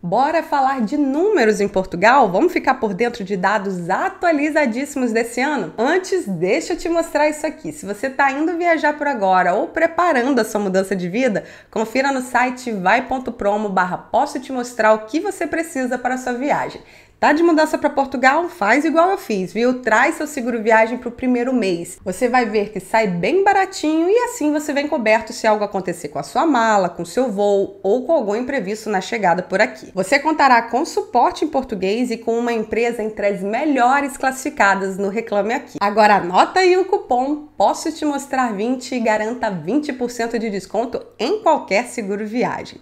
Bora falar de números em Portugal? Vamos ficar por dentro de dados atualizadíssimos desse ano? Antes, deixa eu te mostrar isso aqui. Se você está indo viajar por agora ou preparando a sua mudança de vida, confira no site vai.promo barra posso te mostrar o que você precisa para a sua viagem. Tá de mudança para Portugal? Faz igual eu fiz, viu? Traz seu seguro viagem para o primeiro mês. Você vai ver que sai bem baratinho e assim você vem coberto se algo acontecer com a sua mala, com seu voo ou com algum imprevisto na chegada por aqui. Você contará com suporte em português e com uma empresa entre as melhores classificadas no Reclame Aqui. Agora anota aí o cupom Posso Te Mostrar 20 e garanta 20% de desconto em qualquer seguro viagem.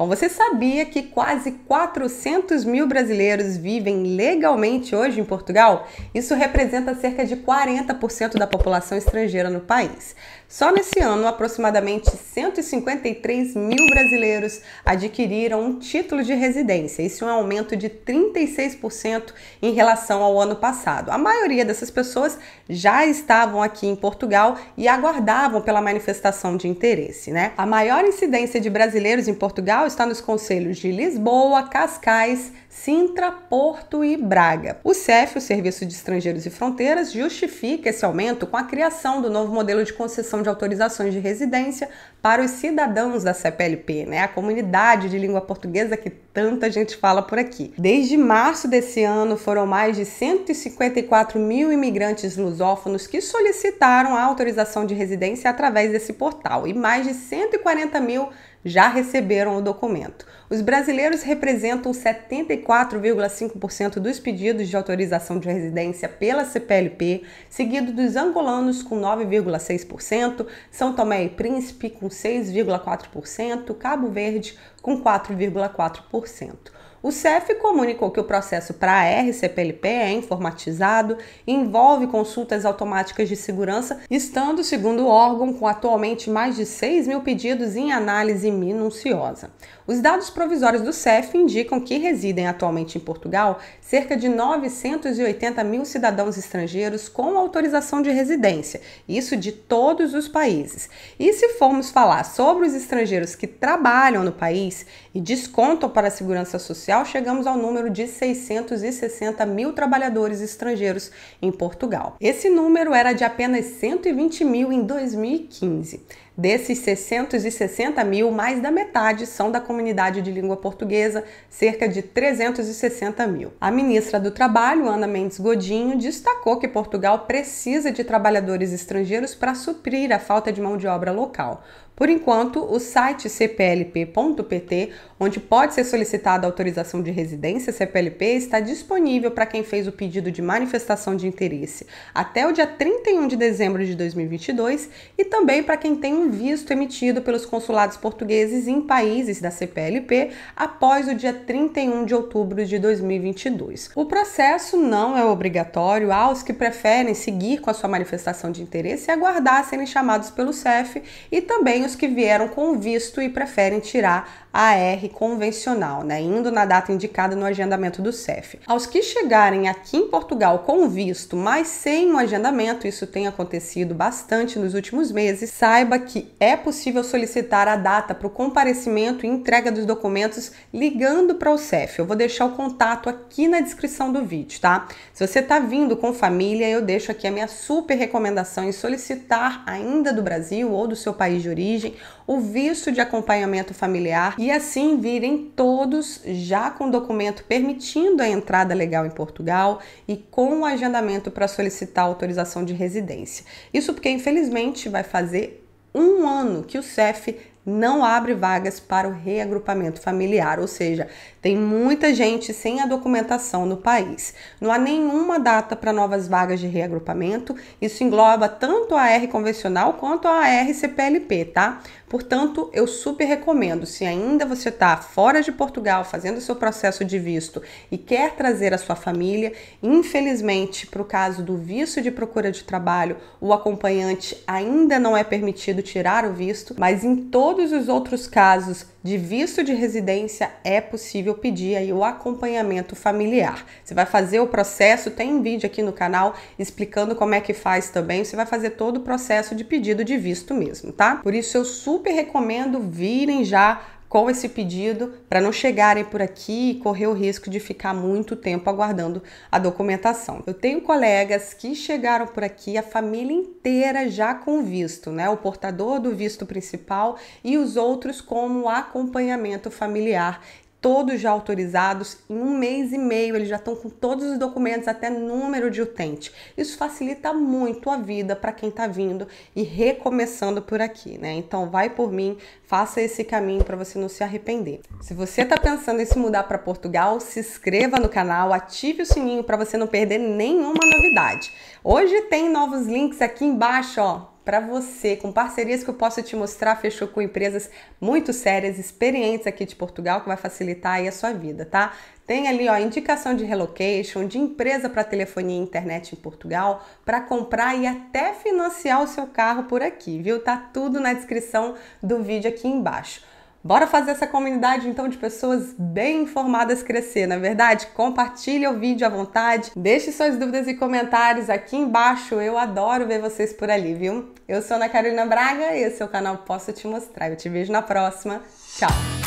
Bom, você sabia que quase 400 mil brasileiros vivem legalmente hoje em Portugal? Isso representa cerca de 40% da população estrangeira no país. Só nesse ano, aproximadamente 153 mil brasileiros adquiriram um título de residência. Isso é um aumento de 36% em relação ao ano passado. A maioria dessas pessoas já estavam aqui em Portugal e aguardavam pela manifestação de interesse, né? A maior incidência de brasileiros em Portugal está nos conselhos de Lisboa, Cascais, Sintra, Porto e Braga. O CEF, o Serviço de Estrangeiros e Fronteiras, justifica esse aumento com a criação do novo modelo de concessão de autorizações de residência para os cidadãos da CPLP, né? A comunidade de língua portuguesa que tanta gente fala por aqui. Desde março desse ano, foram mais de 154 mil imigrantes lusófonos que solicitaram a autorização de residência através desse portal e mais de 140 mil já receberam o documento. Os brasileiros representam 74,5% dos pedidos de autorização de residência pela CPLP, seguido dos angolanos com 9,6%, São Tomé e Príncipe com 6,4%, Cabo Verde com 4,4%. O CEF comunicou que o processo para a RCPLP é informatizado, envolve consultas automáticas de segurança, estando, segundo o órgão, com atualmente mais de 6 mil pedidos em análise minuciosa. Os dados provisórios do CEF indicam que residem atualmente em Portugal cerca de 980 mil cidadãos estrangeiros com autorização de residência, isso de todos os países. E se formos falar sobre os estrangeiros que trabalham no país e descontam para a segurança social, Social, chegamos ao número de 660 mil trabalhadores estrangeiros em Portugal. Esse número era de apenas 120 mil em 2015. Desses 660 mil, mais da metade são da comunidade de língua portuguesa, cerca de 360 mil. A ministra do Trabalho, Ana Mendes Godinho, destacou que Portugal precisa de trabalhadores estrangeiros para suprir a falta de mão de obra local. Por enquanto, o site cplp.pt, onde pode ser solicitada a autorização de residência CPLP, está disponível para quem fez o pedido de manifestação de interesse até o dia 31 de dezembro de 2022 e também para quem tem um visto emitido pelos consulados portugueses em países da CPLP após o dia 31 de outubro de 2022. O processo não é obrigatório aos que preferem seguir com a sua manifestação de interesse e aguardar serem chamados pelo CEF e também os brasileiros que vieram com visto e preferem tirar a R convencional, né, indo na data indicada no agendamento do CEF. Aos que chegarem aqui em Portugal com visto, mas sem um agendamento, isso tem acontecido bastante nos últimos meses, saiba que é possível solicitar a data para o comparecimento e entrega dos documentos ligando para o CEF. Eu vou deixar o contato aqui na descrição do vídeo, tá? Se você está vindo com família, eu deixo aqui a minha super recomendação em solicitar ainda do Brasil ou do seu país de origem origem, o visto de acompanhamento familiar e assim virem todos já com documento permitindo a entrada legal em Portugal e com o agendamento para solicitar autorização de residência. Isso porque, infelizmente, vai fazer um ano que o CEF não abre vagas para o reagrupamento familiar, ou seja, tem muita gente sem a documentação no país. Não há nenhuma data para novas vagas de reagrupamento. Isso engloba tanto a R convencional quanto a RCPLP, tá? Portanto, eu super recomendo, se ainda você está fora de Portugal fazendo seu processo de visto e quer trazer a sua família, infelizmente, para o caso do visto de procura de trabalho, o acompanhante ainda não é permitido tirar o visto, mas em todos os outros casos, de visto de residência, é possível pedir aí o acompanhamento familiar. Você vai fazer o processo, tem um vídeo aqui no canal explicando como é que faz também. Você vai fazer todo o processo de pedido de visto mesmo, tá? Por isso eu super recomendo virem já com esse pedido para não chegarem por aqui e correr o risco de ficar muito tempo aguardando a documentação. Eu tenho colegas que chegaram por aqui a família inteira já com visto, né? O portador do visto principal e os outros como acompanhamento familiar todos já autorizados. Em um mês e meio, eles já estão com todos os documentos, até número de utente. Isso facilita muito a vida para quem está vindo e recomeçando por aqui, né? Então, vai por mim, faça esse caminho para você não se arrepender. Se você está pensando em se mudar para Portugal, se inscreva no canal, ative o sininho para você não perder nenhuma novidade. Hoje tem novos links aqui embaixo, ó para você, com parcerias que eu posso te mostrar, fechou com empresas muito sérias, experientes aqui de Portugal, que vai facilitar aí a sua vida, tá? Tem ali, ó, indicação de relocation, de empresa para telefonia e internet em Portugal, para comprar e até financiar o seu carro por aqui, viu? Tá tudo na descrição do vídeo aqui embaixo. Bora fazer essa comunidade então de pessoas bem informadas crescer, na é verdade? Compartilha o vídeo à vontade, deixe suas dúvidas e comentários aqui embaixo. Eu adoro ver vocês por ali, viu? Eu sou Ana Carolina Braga e esse é o canal Posso Te Mostrar. Eu te vejo na próxima. Tchau!